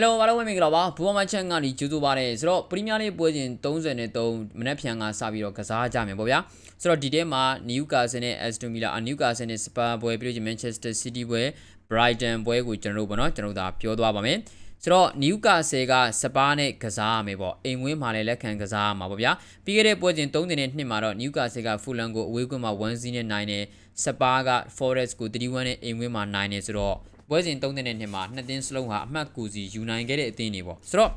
Hello အားလုံးပဲမင်္ဂလာပါဘူမန်ချန်ကနေကြိုဆိုပါတယ်ဆိုတော့ပရီးမီးယားလိပွဲစဉ်33မနက်ဖြန်ကစပြီးတော့ကစားကြမယ်ပေါ့ဗျာဆိုတော့ဒီတဲမှာ Newcastle နဲ့ Aston Villa အ Newcastle နဲ့ Spurs ပွဲပြီးတော့ Manchester City ပွဲ Brighton ပွဲကိုကျွန်တော်တို့ပေါ့နော်ကျွန်တော်တို့ဒါပြောသွားပါမယ်ဆိုတော့ Newcastle ကစပါးနဲ့ကစားရမယ်ပေါ့အိမ်ဝင်းမှာလည်းလက်ခံကစားရမှာပေါ့ဗျာပြီးခဲ့တဲ့ပွဲစဉ်3တင်နဲ့2မှာတော့ Newcastle က Fulham ကိုအဝေးကွင်းမှာ1-0နဲ့နိုင်တယ်စပါးက Forest ကို3-1နဲ့အိမ်ဝင်းမှာနိုင်တယ်ဆိုတော့ပွဲစဉ်3သင်းနဲ့နှစ်မှာနှစ်သင်းစလုံးဟာအမှတ်ကိုစီယူနိုင်ခဲ့တဲ့အသင်းတွေပေါ့ဆိုတော့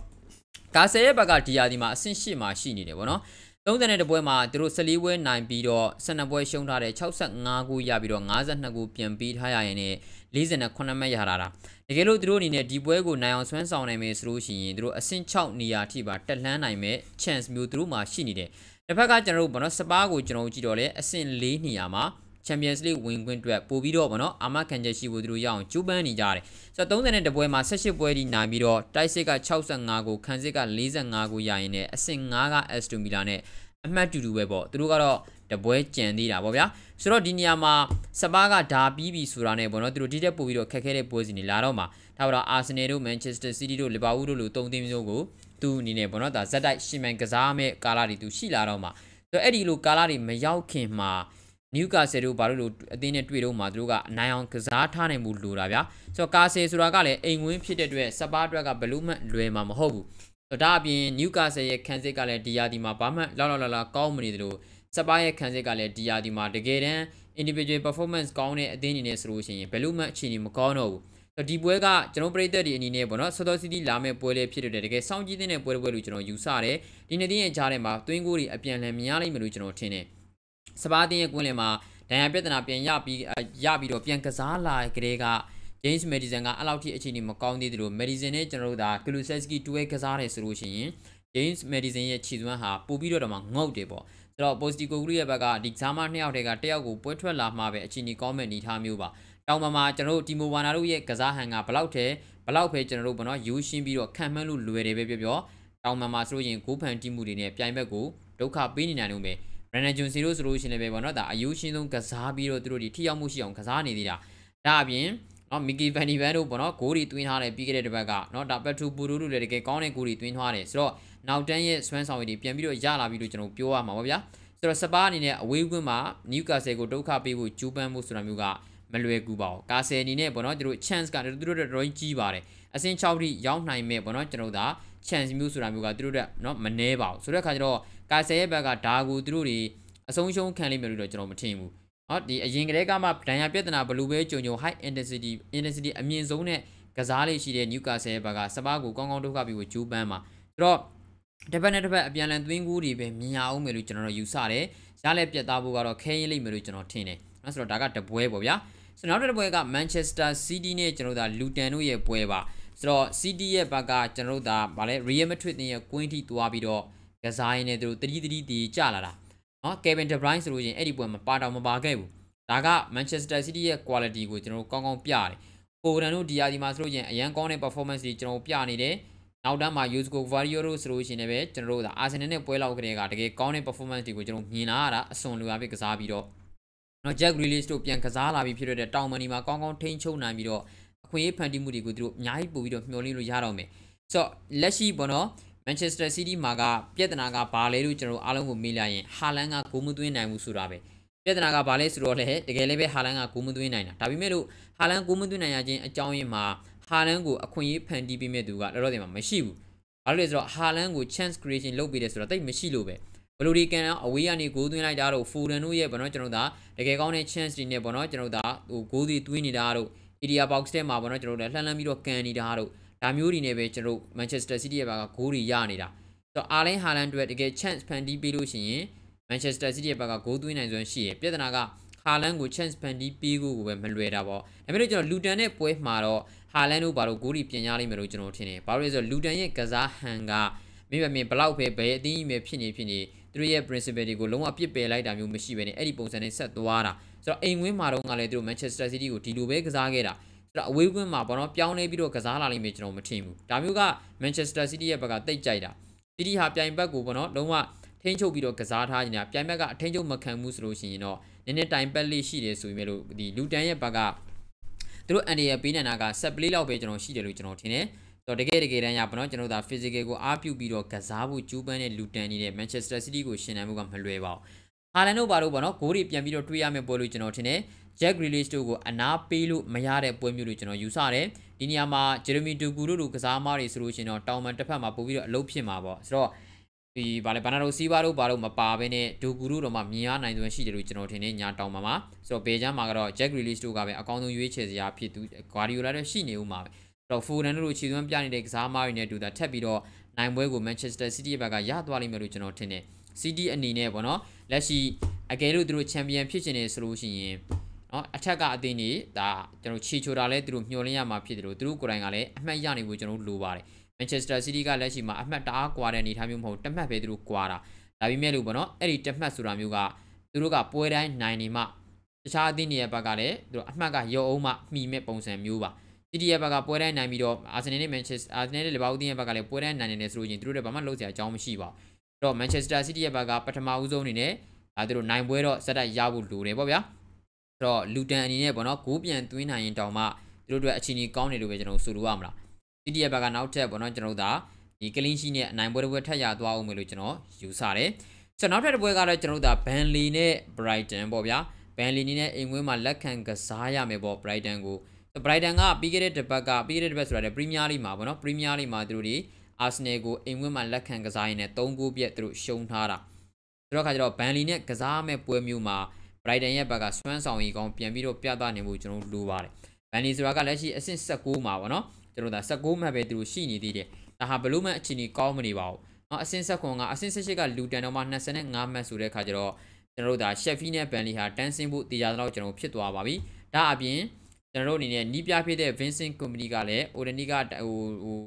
ကာဆယ်ရဲ့ဘက်ကဒီယာဒီမှာအဆင့်၈မှာရှိနေတယ်ပေါ့နော်32ပွဲမှာသူတို့14ပွဲနိုင်ပြီးတော့12ပွဲရှုံးထားတဲ့65ဂိုးရပြီးတော့52ဂိုးပြန်ပေးထားရရင်လည်း48မှတ်ရတာတာတကယ်လို့သူတို့အနေနဲ့ဒီပွဲကိုနိုင်အောင်ဆွမ်းဆောင်နိုင်မယ်ဆိုလို့ရှိရင်သူတို့အဆင့်6နေရာထိပါတက်လှမ်းနိုင်မယ် chance မျိုးသူတို့မှာရှိနေတယ်တစ်ဖက်ကကျွန်တော်တို့ဘောနော်စပါးကိုကျွန်တော်တို့ကြည့်တော့လေအဆင့်4နေရာမှာ Champions League ဝင်ခွင့်အတွက်ပို့ပြီးတော့ဗောနော်အာမခံချက်ရှိဖို့သူတို့ရအောင်ကြိုးပမ်းနေကြတယ်ဆိုတော့32ပွဲမှာ18ပွဲထိနိုင်ပြီးတော့တိုက်စစ်က65ကိုခန်းစစ်က45ကိုရရင်လည်းအဆင့်5က Aston Villa နဲ့အမှတ်တူတူပဲပေါ့သူတို့ကတော့တပွဲကြံသေးတာပေါ့ဗျာဆိုတော့ဒီနေရာမှာစပါးကဒါပြီးပြီဆိုတာနဲ့ပေါ့နော်သူတို့ဒီတက်ပို့ပြီးတော့ခက်ခဲတဲ့ပွဲစဉ်တွေလာတော့မှာဒါပေမဲ့အာဆင်နယ်တို့မန်ချက်စတာစီးတီးတို့လီဗာပူးတို့လိုတုံသင်းမျိုးကိုသူအနေနဲ့ပေါ့နော်ဒါဇက်တိုက်ရှင်မန်ကစားမဲ့ကာလာတွေသူရှိလာတော့မှာဆိုတော့အဲ့ဒီလိုကာလာတွေမရောက်ခင်မှာနယူကာဆယ်တို့ဘာလို့လို့အသင်းနဲ့တွေ့တော့မှသူတို့ကအနိုင်အောင်ကစားထားနိုင်မှုလိုတာဗျာဆိုတော့ကာဆယ်ဆိုတာကလည်းအိမ်ဝင်ဖြစ်တဲ့အတွက်စပါးအတွက်ကဘလူးမန့်လွယ်မှာမဟုတ်ဘူးဆိုတော့ဒါအပြင်နယူကာဆယ်ရဲ့ခံစစ်ကလည်းဒီယာဒီမှာဘာမှလောက်လောက်လောက်လောက်ကောင်းမနေသလိုစပါးရဲ့ခံစစ်ကလည်းဒီယာဒီမှာတကယ်တမ်း individual performance ကောင်းတဲ့အသင်းအနေနဲ့ဆိုလို့ရှိရင်ဘလူးမန့်အခြေအနေမကောင်းတော့ဘူးတော့ဒီပွဲကကျွန်တော်ပြည်သက်တွေအနေနဲ့ပေါ့နော်ဆော့တော်စီတီလာမဲ့ပွဲလေးဖြစ်တဲ့တကယ်စောင့်ကြည့်တဲ့ပွဲပွဲလို့ကျွန်တော်ယူဆတယ်ဒီနေ့တင်းရဲ့ကြားထဲမှာသွင်းကိုတွေအပြန်လည်မြင်ရလိမ့်မယ်လို့ကျွန်တော်ထင်တယ်စပါးတင်ရဲ့ကွင်းလင်မှာဒဏ်ရာပြဿနာပြန်ရပြီးရပြီးတော့ပြန်ကစားလာကြတဲ့က James Madison ကအဲ့လောက်ထိအခြေအနေမကောင်းသေးသလို Madison နဲ့ကျွန်တော်တို့ဒါ Kulusevski တူရဲ့ကစားတယ်ဆိုလို့ရှိရင် James Madison ရဲ့ခြေစွမ်းဟာပိုပြီးတော့တော့ငုတ်တယ်ပေါ့ဆိုတော့ Postico Group ရဲ့ဘက်ကဒီကစားမနှစ်ယောက်တည်းကတယောက်ကိုပွဲထွက်လာမှပဲအခြေအနေကောင်းမဲ့နေထားမျိုးပါတောင်မမှာကျွန်တော်တို့ဒီမိုဝါနာတို့ရဲ့ကစားဟန်ကဘလောက်ထဲဘလောက်ပဲကျွန်တော်တို့ဘောနော်ယူရှင်းပြီးတော့ခံမှန်းလို့လွယ်တယ်ပဲပြောပြောတောင်မမှာဆိုလို့ရင်ဂိုးဖန်တီးမှုတွေနဲ့ပြိုင်ဘက်ကိုဒုက္ခပေးနေနိုင်လို့ပဲရန်နဂျွန်စီတို့ဆိုလို့ရှိရင်လည်းပဲပေါ့နော်ဒါအယူရှင်းဆုံးကစားပြီးတော့သူတို့ဒီထိရောက်မှုရှိအောင်ကစားနေသေးတာဒါအပြင်နော်မီကီဗန်နီဗန်တို့ပေါ့နော်ဂိုးတွေတွင်းထားတယ်ပြီးခဲ့တဲ့တစ်ပတ်ကနော်ဒါပက်ထူပူရူတို့လည်းတကယ်ကောင်းတဲ့ဂိုးတွေတွင်းထားတယ်ဆိုတော့နောက်တန်းရဲ့ဆွမ်းဆောင်ရည်တွေပြန်ပြီးတော့ရလာပြီလို့ကျွန်တော်ပြောရမှာပါဗျာဆိုတော့စပါးအနေနဲ့အဝေးကွင်းမှာနယူကာဆယ်ကိုဒုက္ခပေးဖို့ကျူးပန်းမှုဆိုတာမျိုးကမလွယ်ကူပါဘူးကာဆယ်အနေနဲ့ပေါ့နော်သူတို့ chance ကသူတို့တော်တော်ကြီးပါတယ်အဆင့်6ထိရောက်နိုင်မဲ့ပေါ့နော်ကျွန်တော်တို့ဒါ chance မျိုးဆိုတာမျိုးကသူတို့ကနော်မနှဲပါဘူးဆိုတဲ့အခါကျတော့ကာဆယ်ရဲ့ဘက်ကဒါကိုသူတို့တွေအဆုံးရှုံးခံလိမ့်မယ်လို့တော့ကျွန်တော်မထင်ဘူးနော်ဒီအရင်ကတည်းကမှဒဏ်ရာပြဿနာဘလူးပဲကြုံကြုံ high intensity intensity အမြင့်ဆုံးနဲ့ကစားလေးရှိတဲ့ Newcastle ဘက်ကစပါးကိုကောင်းကောင်းဒုက္ခပြီးကိုဂျူးပန်းမှာဆိုတော့တစ်ပတ်နဲ့တစ်ပတ်အပြန်လန်သွင်းကူးတွေပဲမြင်ရအောင်မယ်လို့ကျွန်တော်တို့ယူဆတယ်ရလဲပြတ်သားဖို့ကတော့ခဲရင်လိမ့်မယ်လို့ကျွန်တော်ထင်တယ်နော်ဆိုတော့ဒါကတပွဲပေါ့ဗျာဆိုတော့နောက်တစ်ပွဲက Manchester City နဲ့ကျွန်တော်တို့ဒါ Luton တို့ရဲ့ပွဲပါဆိုတော့ City ရဲ့ဘက်ကကျွန်တော်တို့ဒါဗာလဲ Real Madrid ရဲ့ကွင်းထိသွားပြီးတော့ကစားရင်းနဲ့သူတို့တတိတတိတီကြလာတာနော်ကေဗင်ဒဘရိုင်းဆိုလို့ရင်အဲ့ဒီပွဲမှာပါတော်မပါခဲ့ဘူးဒါက Manchester City ရဲ့ quality ကိုကျွန်တော်တို့ကောင်းကောင်းပြတယ်ပိုဒန်တို့ဒီယာဒီမှာဆိုလို့ရင်အရန်ကောင်းတဲ့ performance တွေကျွန်တော်တို့ပြနေတယ်နောက်တန်းမှာ Yusuke Vario တို့ဆိုလို့ရှင်လည်းပဲကျွန်တော်တို့ဒါ Arsenal နဲ့ပွဲလောက်ကလေးကတကယ်ကောင်းတဲ့ performance တွေကိုကျွန်တော်မြင်လာရတာအစွန်လိုပါပဲကစားပြီးတော့နော် Jack Grealish တို့ပြန်ကစားလာပြီးဖြစ်တဲ့တောင်မန်ဒီမှာကောင်းကောင်းထိန်းချုပ်နိုင်ပြီးတော့အခွင့်အရေးဖန်တီးမှုတွေကိုသူတို့အများကြီးပို့ပြီးတော့မျှော်လင့်လို့ရတော့မယ်ဆိုတော့လက်ရှိပေါ့နော်မန်ချက်စတာစီးတီးမှာကပြဿနာကဘာလဲလို့ကျွန်တော်အားလုံးကိုမေးလိုက်ရင်ဟာလန်ကဂိုးမသွင်းနိုင်ဘူးဆိုတာပဲပြဿနာကဘာလဲဆိုတော့လေတကယ်လည်းပဲဟာလန်ကဂိုးမသွင်းနိုင်တာဒါပေမဲ့လို့ဟာလန်ဂိုးမသွင်းနိုင်ရခြင်းအကြောင်းရင်းမှာဟာလန်ကိုအခွင့်အရေးဖန်တီးပေးမဲ့သူကလောလောဆယ်မှာမရှိဘူးဘာလို့လဲဆိုတော့ဟာလန်ကို chance creation လုပ်ပေးတယ်ဆိုတော့တိတ်မရှိလို့ပဲဘလူဒီကန်အဝေးကနေဂိုးသွင်းလိုက်တာတော့ဖိုဒန်တို့ရဲ့ဘောနော်ကျွန်တော်ဒါတကယ်ကောင်းတဲ့ chance တွေနဲ့ဘောနော်ကျွန်တော်ဒါဟိုဂိုးတွေသွင်းနေတာတို့ area box ထဲမှာဘောနော်ကျွန်တော်တို့လှမ်းလှမ်းပြီးတော့ကန်နေတာတို့ဒါမျိုးတွေနဲ့ပဲကျွန်တော် Manchester City ရဲ့ဘာကဂိုးတွေရနေတာဆိုတော့ Erling Haaland အတွက်တကယ် chance ဖန်တီးပေးလို့ရှိရင် Manchester City ရဲ့ဘာကဂိုးသွင်းနိုင်စွမ်းရှိရပြဿနာက Haaland ကို chance ဖန်တီးပေးဖို့ကိုပဲမလွယ်တာပေါ့ဒါပေမဲ့ကျွန်တော် Luton နဲ့ပွဲမှာတော့ Haaland တို့ဘာလို့ဂိုးတွေပြင်ရလိမ့်မယ်လို့ကျွန်တော်ထင်တယ်ဘာလို့လဲဆိုတော့ Luton ရဲ့ကစားဟန်ကမိမမင်ဘလောက်ပဲဘယ်အသင်းကြီးပဲဖြစ်နေဖြစ်နေသူတို့ရဲ့ principle တွေကိုလုံးဝပြစ်ပယ်လိုက်တာမျိုးမရှိဘဲနဲ့အဲ့ဒီပုံစံနဲ့ဆက်သွားတာဆိုတော့အိမ်ဝင်းမှာတော့ကလည်းသူတို့ Manchester City ကိုဒီလိုပဲကစားခဲ့တာအဲ့တော့အဝေးကွင်းမှာဘောနော်ပြောင်းလဲပြီးတော့ကစားလာလိမ့်မယ်ကျွန်တော်မထင်ဘူးဒါမျိုးက Manchester City ရဲ့ဘက်ကတိတ်ကြိုက်တာ City ဟာပြိုင်ဘက်ကိုဘောနော်လုံးဝထိန်းချုပ်ပြီးတော့ကစားထားနေတာပြိုင်ဘက်ကအထိန်းချုပ်မခံဘူးဆိုလို့ရှိရင်တော့နည်းနည်းတိုင်ပတ်လေးရှိတယ်ဆိုပေမဲ့လို့ဒီလူတန်ရဲ့ဘက်ကသူတို့အန်ဒီရပေးနေတာကဆက်ပလေးလောက်ပဲကျွန်တော်ရှိတယ်လို့ကျွန်တော်ထင်တယ်တော့တကယ်တကယ်တမ်းရပါတော့ကျွန်တော်ဒါ physical ကိုအားပြုပြီးတော့ကစားဖို့ကြိုးပမ်းတဲ့လူတန်နေတဲ့ Manchester City ကိုရှင်နိုင်မှုကမလွယ်ပါဘူးဟာလန်တို့ပါတို့ပေါ့နော်ဂိုးတွေပြန်ပြီးတော့တွေးရမယ့်ပွဲလို့ကျွန်တော်ထင်တယ် Jack Grealish တို့ကိုအနာပေးလို့မရတဲ့ပွဲမျိုးလို့ကျွန်တော်ယူဆတယ်ဒီနေရာမှာ Jeremy Doku တို့တို့ကစားမတွေဆိုလို့ရှင်တော့တောင်မန်တစ်ဖက်မှာပို့ပြီးတော့အလုပ်ဖြစ်မှာပေါ့ဆိုတော့ဒီဗာလဲဘာနာတို့စီးပါတို့ပါတို့မပါဘဲနဲ့ဒူကူတို့တော့မှမြင်ရနိုင်စွမ်းရှိတယ်လို့ကျွန်တော်ထင်တယ်ညာတောင်မှာမှာဆိုတော့ဘေကျမ်းမှာကတော့ Jack Grealish တို့ကပဲအကောင်းဆုံးရွေးချယ်စရာဖြစ်သူ Guardiola လည်းရှိနေဦးမှာပဲဆိုတော့ Foden တို့ခြေသွမ်းပြနေတဲ့ကစားမတွေနဲ့တူတာထက်ပြီးတော့နိုင်ပွဲကို Manchester City ဘက်ကရသွားလိမ့်မယ်လို့ကျွန်တော်ထင်တယ် City အနေနဲ့ပေါ့နော်လက်ရှိအကယ်လို့သူတို့ချန်ပီယံဖြစ်ချင်တယ်ဆိုလို့ရှိရင်နော်အထက်ကအသင်းကြီးဒါကျွန်တော်ချီချိုတာလဲသူတို့မျှော်လင့်ရမှာဖြစ်တယ်လို့သူတို့ကိုယ်တိုင်ကလည်းအမှတ်ရနိုင်ဖို့ကျွန်တော်လိုပါတယ် Manchester City ကလက်ရှိမှာအမှတ်တအားကွာတဲ့အနေအထားမျိုးမဟုတ်တမှတ်ပဲသူတို့ကွာတာဒါပေမဲ့လို့ပေါ့နော်အဲ့ဒီတမှတ်ဆိုတာမျိုးကသူတို့ကပွဲတိုင်းနိုင်နေမှတခြားအသင်းတွေရဲ့ဘက်ကလည်းသူတို့အမှတ်ကရောအောင်မှမှီမဲ့ပုံစံမျိုးပါ City ရဲ့ဘက်ကပွဲတိုင်းနိုင်ပြီးတော့ Arsenal နဲ့ Manchester Arsenal နဲ့ Liverpool ရဲ့ဘက်ကလည်းပွဲတိုင်းနိုင်နေတယ်ဆိုလို့ချင်းသူတို့လည်းဘာမှလုပ်စရာအကြောင်းမရှိပါဘူးတော့ Manchester City ရဲ့ဘက်ကပထမဦးဆုံးအနေနဲ့အဲသူတို့နိုင်ပွဲတော့စက်တိုက်ရဖို့လိုတယ်ပေါ့ဗျာအဲ့တော့ Luton အနေနဲ့ပေါ့နော်ဂိုးပြန်သွင်းနိုင်ရင်တောင်မှသူတို့အတွက်အချိန်ကြီးကောင်းတယ်လို့ပဲကျွန်တော်ဆိုလိုရမလား City ရဲ့ဘက်ကနောက်ထပ်ပေါ့နော်ကျွန်တော်တို့ဒါဒီ clean sheet နဲ့အနိုင်ပွဲတစ်ပွဲထပ်ရသွားအောင်မယ်လို့ကျွန်တော်ယူဆတယ်ကျွန်တော်နောက်ထပ်တစ်ပွဲကတော့ကျွန်တော်တို့ဒါ Burnley နဲ့ Brighton ပေါ့ဗျာ Burnley နေနဲ့အိမ်ကွင်းမှာလက်ခံကစားရမယ်ပေါ့ Brighton ကို Brighton ကပြီးခဲ့တဲ့တစ်ပတ်ကပြီးခဲ့တဲ့တစ်ပတ်ဆိုတာလေ Premier League မှာပေါ့နော် Premier League မှာသူတို့ဒီအာဆင်နယ်ကိုအိမ်ဝင်မှာလက်ခံကစားရင်းနဲ့၃ဂိုးပြက်သူတို့ရှုံးထားတာဆိုတော့အခါကျတော့ဘန်လီနဲ့ကစားမဲ့ပွဲမျိုးမှာဘရိုက်တန်ရဲ့ဘက်ကစွမ်းဆောင်ရည်ကောင်းပြန်ပြီးတော့ပြသနိုင်မှုကျွန်တော်လိုပါတယ်ဘန်လီဆိုတာကလက်ရှိအဆင့်16မှာပေါ့နော်ကျွန်တော်ဒါ16မှတ်ပဲသူတို့ရှိနေသေးတယ်ဒါဟာဘလို့မှအချိန်ကြီးကောင်းမနေပါဘူးနော်အဆင့်16ကအဆင့်18ကလူတန်တော့မှ25မှတ်ဆိုတဲ့အခါကျတော့ကျွန်တော်တို့ဒါရှက်ဖီနဲ့ဘန်လီဟာတန်းဆင်းဖို့တည်ကြတော့ကျွန်တော်ဖြစ်သွားပါပြီဒါအပြင်ကျွန်တော်တို့အနေနဲ့နီးပြဖြစ်တဲ့ Vincent Company ကလည်း Orani ကဟိုဟို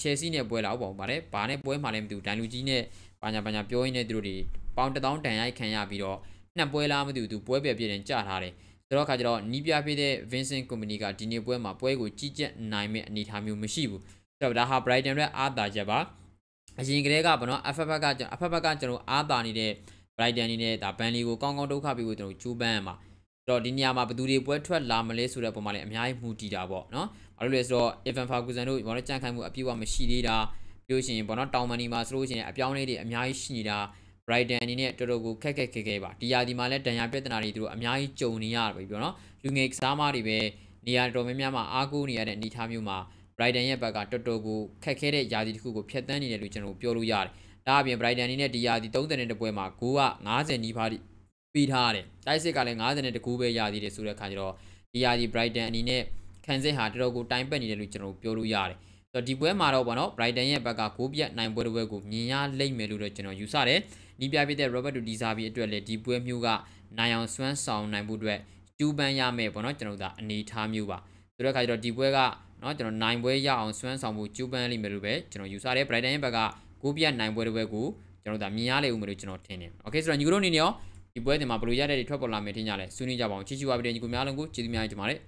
Chelsea နဲ့ပွဲလာအောင်ပေါ့ပါတယ်။ဘာနဲ့ပွဲမှလည်းမသိဘူး။ဒန်လူကြီးနဲ့ဘာညာဘာညာပြောရင်းနဲ့သူတို့တွေပေါင်တထောင်တန်ရိုက်ခံရပြီးတော့နှစ်ပွဲလားမသိဘူးသူပွဲပြပြတယ်ကြထားတယ်။ဆိုတော့အခါကျတော့နီးပြဖြစ်တဲ့ Vincent Company ကဒီနေ့ပွဲမှာပွဲကိုကြီးကြပ်နိုင်မဲ့အနေအထားမျိုးမရှိဘူး။ဆိုတော့ဒါဟာ Brighton ရဲ့အားသာချက်ပါ။အရင်ကတည်းကပေါ့နော်အဖက်ဘက်ကကျွန်တော်အဖက်ဘက်ကကျွန်တော်အားသာနေတဲ့ Brighton အနေနဲ့ဒါ Burnley ကိုကောင်းကောင်းဒုက္ခပေးဖို့ကျွန်တော်ကြိုးပမ်းရမှာ။တော့ဒီနေရာမှာဘယ်သူတွေပွဲထွက်လာမလဲဆိုတဲ့ပုံမှန်လည်းအများကြီးမှုတည်တာပေါ့နော်ဘာလို့လဲဆိုတော့ Evan Ferguson တို့ဘောနော်ကြံ့ခိုင်မှုအပြည့်အဝမရှိသေးတာပြောရှင်ဘောနော်တောင်မန်ဒီမှာဆိုလို့ရှိရင်အပြောင်းလဲတွေအများကြီးရှိနေတာ Brighton အနေနဲ့တော်တော်ကိုခက်ခက်ခဲခဲပါဒီရာဒီမှာလည်းဒဏ်ရာပြဿနာတွေသူတို့အများကြီးကြုံနေရပြီပေါ့နော်လူငယ်ကစားမတွေပဲနေရာတော်များများမှာအားကိုးနေရတဲ့အနေအထားမျိုးမှာ Brighton ရဲ့ဘက်ကတော်တော်ကိုခက်ခဲတဲ့ရာသီတစ်ခုကိုဖျက်ဆီးနေတယ်လို့ကျွန်တော်ပြောလို့ရတယ်။ဒါအပြင် Brighton အနေနဲ့ဒီရာသီ30နှစ်တပွဲမှာဂိုးက90နီးပါးပေးထားရတယ်။တိုက်စစ်ကလည်း90နဲ့တကူပဲရသေးတယ်ဆိုတဲ့အခါကျတော့ဒီရာဒီ Brighton အနေနဲ့ခံစစ်ဟာတော်တော်ကိုတိုင်ပတ်နေတယ်လို့ကျွန်တော်ပြောလို့ရတယ်။ဆိုတော့ဒီပွဲမှာတော့ဗောနော် Brighton ရဲ့ဘက်ကဂိုးပြတ်နိုင်ပွဲတစ်ပွဲကိုမြင်ရလိမ့်မယ်လို့တော့ကျွန်တော်ယူဆတယ်။နီးပြပြတဲ့ Robert Dizabi အတွက်လည်းဒီပွဲမျိုးကနိုင်အောင်စွမ်းဆောင်နိုင်မှုအတွက်ကျူးပန်းရမယ်ဗောနော်ကျွန်တော်ဒါအနေထားမျိုးပါ။ဆိုတော့အခါကျတော့ဒီပွဲကနော်ကျွန်တော်နိုင်ပွဲရအောင်စွမ်းဆောင်မှုကျူးပန်းလိမ့်မယ်လို့ပဲကျွန်တော်ယူဆတယ်။ Brighton ရဲ့ဘက်ကဂိုးပြတ်နိုင်ပွဲတစ်ပွဲကိုကျွန်တော်ဒါမြင်ရလိမ့်ဦးမယ်လို့ကျွန်တော်ထင်တယ်။ Okay ဆိုတော့ညီကတို့အနေနဲ့ရောဒီပွဲတင်မှာဘယ်လိုရတဲ့တွေထွက်ပေါ်လာမယ်ထင်ကြလဲဆွေးနွေးကြပါအောင်ချီးကျူးပါပြည်ညီကိုများလုံးကိုကျေးဇူးများကြီးတင်ပါတယ်